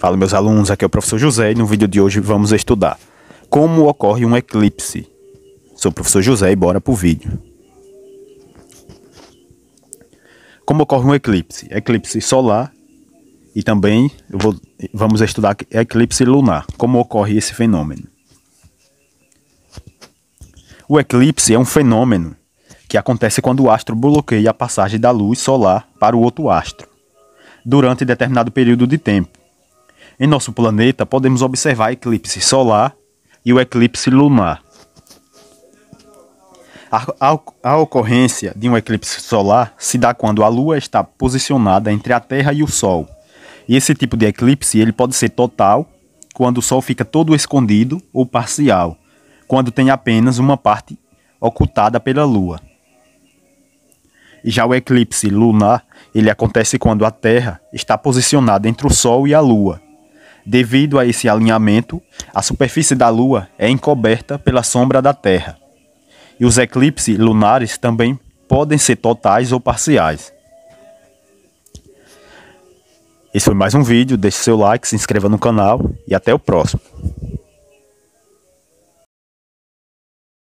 Fala meus alunos, aqui é o professor José e no vídeo de hoje vamos estudar como ocorre um eclipse. Sou o professor José e bora pro vídeo. Como ocorre um eclipse? Eclipse solar e também vou, vamos estudar eclipse lunar. Como ocorre esse fenômeno? O eclipse é um fenômeno que acontece quando o astro bloqueia a passagem da luz solar para o outro astro durante determinado período de tempo em nosso planeta, podemos observar eclipse solar e o eclipse lunar. A, a, a, ocorrência de um eclipse solar se dá quando a Lua está posicionada entre a Terra e o Sol. E esse tipo de eclipse ele pode ser total, quando o Sol fica todo escondido, ou parcial, quando tem apenas uma parte ocultada pela Lua. E já o eclipse lunar ele acontece quando a Terra está posicionada entre o Sol e a Lua. Devido a esse alinhamento, a superfície da Lua é encoberta pela sombra da Terra. E os eclipses lunares também podem ser totais ou parciais. Esse foi mais um vídeo, deixe seu like, se inscreva no canal e até o próximo.